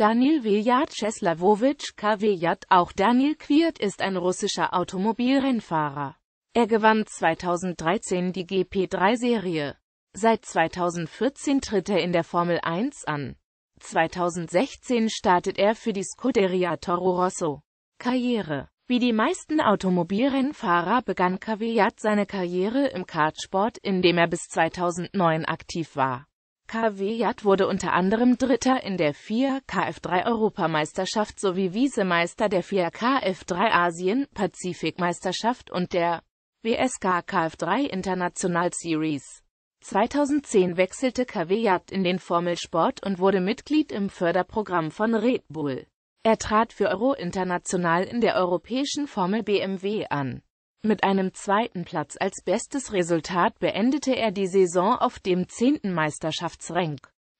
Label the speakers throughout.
Speaker 1: Daniel Vejat Ceslawowitsch K. auch Daniel Kwiat, ist ein russischer Automobilrennfahrer. Er gewann 2013 die GP3-Serie. Seit 2014 tritt er in der Formel 1 an. 2016 startet er für die Scuderia Toro Rosso. Karriere Wie die meisten Automobilrennfahrer begann Kvyat seine Karriere im Kartsport, in dem er bis 2009 aktiv war. KW Jad wurde unter anderem Dritter in der 4KF3-Europameisterschaft sowie Wiesemeister der 4KF3 Asien-Pazifikmeisterschaft und der WSK KF3 International Series. 2010 wechselte KW Jad in den Formelsport und wurde Mitglied im Förderprogramm von Red Bull. Er trat für Euro International in der europäischen Formel BMW an. Mit einem zweiten Platz als bestes Resultat beendete er die Saison auf dem zehnten Meisterschaftsrang.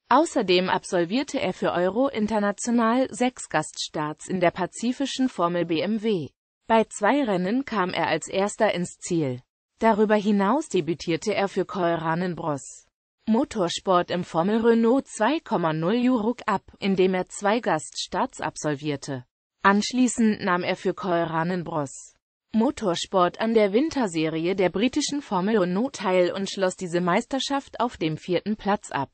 Speaker 1: Außerdem absolvierte er für Euro International sechs Gaststarts in der pazifischen Formel BMW. Bei zwei Rennen kam er als erster ins Ziel. Darüber hinaus debütierte er für Koiranen Bros. Motorsport im Formel Renault 2,0 Juruk ab, indem er zwei Gaststarts absolvierte. Anschließend nahm er für Koiranen Bros. Motorsport an der Winterserie der britischen Formel Renault teil und schloss diese Meisterschaft auf dem vierten Platz ab.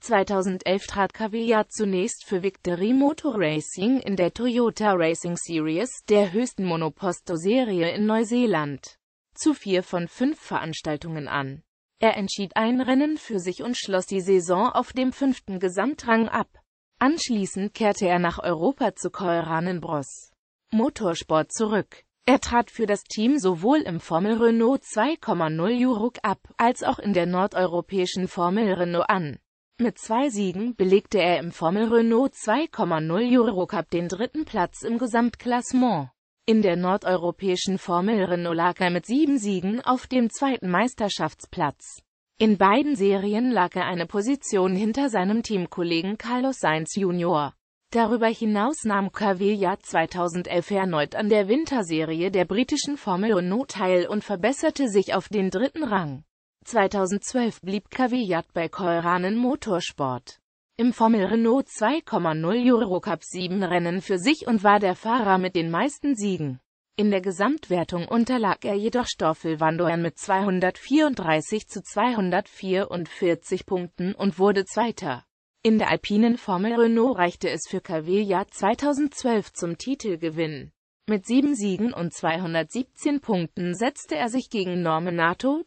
Speaker 1: 2011 trat Cavillia zunächst für Victory Motor Racing in der Toyota Racing Series, der höchsten Monoposto-Serie in Neuseeland, zu vier von fünf Veranstaltungen an. Er entschied ein Rennen für sich und schloss die Saison auf dem fünften Gesamtrang ab. Anschließend kehrte er nach Europa zu Koiranen Bros. Motorsport zurück. Er trat für das Team sowohl im Formel Renault 2.0 Jurup ab, als auch in der nordeuropäischen Formel Renault an. Mit zwei Siegen belegte er im Formel Renault 2.0 Euro Cup den dritten Platz im Gesamtklassement. In der nordeuropäischen Formel Renault lag er mit sieben Siegen auf dem zweiten Meisterschaftsplatz. In beiden Serien lag er eine Position hinter seinem Teamkollegen Carlos Sainz Jr. Darüber hinaus nahm Gaviria 2011 erneut an der Winterserie der britischen Formel Renault teil und verbesserte sich auf den dritten Rang. 2012 blieb Kvyat bei Koiranen Motorsport im Formel Renault 2,0 Eurocup 7 Rennen für sich und war der Fahrer mit den meisten Siegen. In der Gesamtwertung unterlag er jedoch Stoffel Wandoern mit 234 zu 244 Punkten und wurde Zweiter. In der alpinen Formel Renault reichte es für Calvejat 2012 zum Titelgewinn. Mit sieben Siegen und 217 Punkten setzte er sich gegen Norman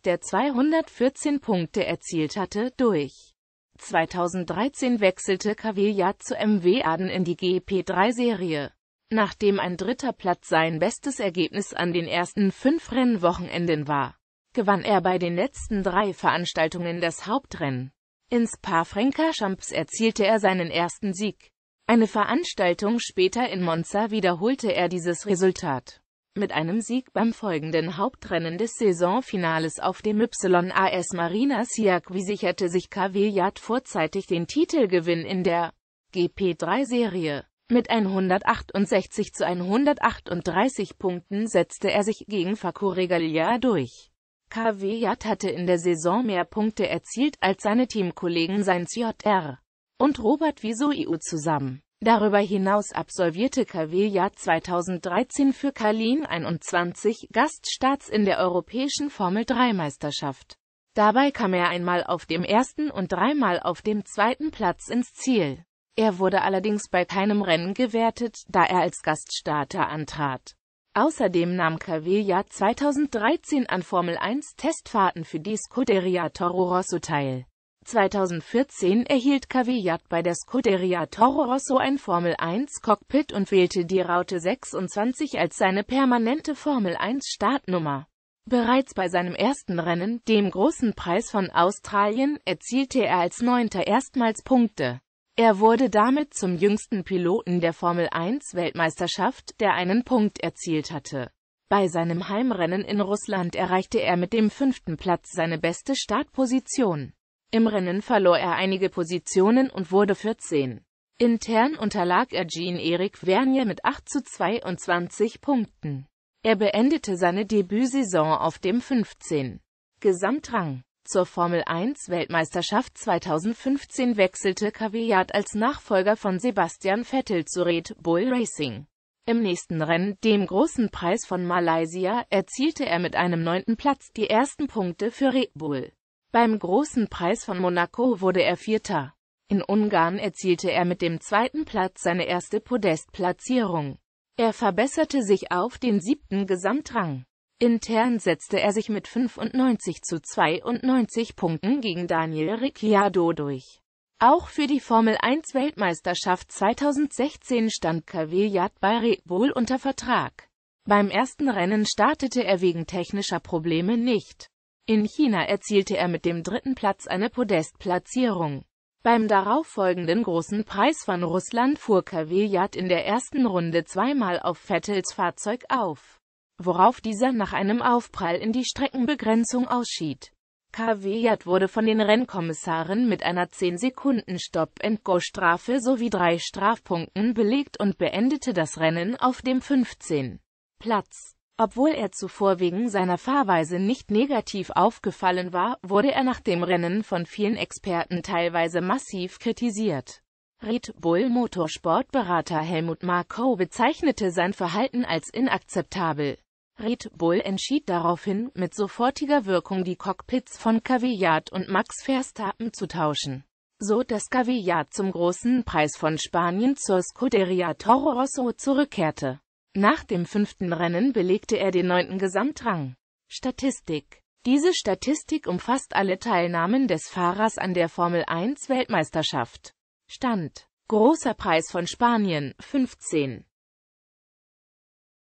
Speaker 1: der 214 Punkte erzielt hatte, durch. 2013 wechselte Calvejat zu MW Aden in die GP3-Serie. Nachdem ein dritter Platz sein bestes Ergebnis an den ersten fünf Rennwochenenden war, gewann er bei den letzten drei Veranstaltungen das Hauptrennen. In Spa-Francorchamps erzielte er seinen ersten Sieg. Eine Veranstaltung später in Monza wiederholte er dieses Resultat. Mit einem Sieg beim folgenden Hauptrennen des Saisonfinales auf dem YAS Marina Siakwi sicherte sich Kavelyat vorzeitig den Titelgewinn in der GP3-Serie. Mit 168 zu 138 Punkten setzte er sich gegen Regalia durch. Kvyat hatte in der Saison mehr Punkte erzielt als seine Teamkollegen Sainz Jr. und Robert Visoiu zusammen. Darüber hinaus absolvierte Kvyat 2013 für Kalin 21 Gaststarts in der europäischen Formel-3-Meisterschaft. Dabei kam er einmal auf dem ersten und dreimal auf dem zweiten Platz ins Ziel. Er wurde allerdings bei keinem Rennen gewertet, da er als Gaststarter antrat. Außerdem nahm Calveglia 2013 an Formel-1-Testfahrten für die Scuderia Toro Rosso teil. 2014 erhielt Caveat bei der Scuderia Toro Rosso ein Formel-1-Cockpit und wählte die Raute 26 als seine permanente Formel-1-Startnummer. Bereits bei seinem ersten Rennen, dem Großen Preis von Australien, erzielte er als Neunter erstmals Punkte. Er wurde damit zum jüngsten Piloten der Formel-1-Weltmeisterschaft, der einen Punkt erzielt hatte. Bei seinem Heimrennen in Russland erreichte er mit dem fünften Platz seine beste Startposition. Im Rennen verlor er einige Positionen und wurde 14. Intern unterlag er Jean-Eric Vernier mit 8 zu 22 Punkten. Er beendete seine Debütsaison auf dem 15. Gesamtrang. Zur Formel-1-Weltmeisterschaft 2015 wechselte Kvyat als Nachfolger von Sebastian Vettel zu Red Bull Racing. Im nächsten Rennen, dem Großen Preis von Malaysia, erzielte er mit einem neunten Platz die ersten Punkte für Red Bull. Beim Großen Preis von Monaco wurde er Vierter. In Ungarn erzielte er mit dem zweiten Platz seine erste Podestplatzierung. Er verbesserte sich auf den siebten Gesamtrang. Intern setzte er sich mit 95 zu 92 Punkten gegen Daniel Ricciardo durch. Auch für die Formel-1-Weltmeisterschaft 2016 stand Kvyat bei Red Bull unter Vertrag. Beim ersten Rennen startete er wegen technischer Probleme nicht. In China erzielte er mit dem dritten Platz eine Podestplatzierung. Beim darauffolgenden Großen Preis von Russland fuhr Kvyat in der ersten Runde zweimal auf Vettels Fahrzeug auf worauf dieser nach einem Aufprall in die Streckenbegrenzung ausschied. Kvyat wurde von den Rennkommissaren mit einer 10-Sekunden-Stop-and-Go-Strafe sowie drei Strafpunkten belegt und beendete das Rennen auf dem 15. Platz. Obwohl er zuvor wegen seiner Fahrweise nicht negativ aufgefallen war, wurde er nach dem Rennen von vielen Experten teilweise massiv kritisiert. Red Bull Motorsportberater Helmut Marko bezeichnete sein Verhalten als inakzeptabel. Red Bull entschied daraufhin, mit sofortiger Wirkung die Cockpits von Kvyat und Max Verstappen zu tauschen, so dass Kvyat zum großen Preis von Spanien zur Scuderia Toro Rosso zurückkehrte. Nach dem fünften Rennen belegte er den neunten Gesamtrang. Statistik Diese Statistik umfasst alle Teilnahmen des Fahrers an der Formel-1-Weltmeisterschaft. Stand Großer Preis von Spanien, 15.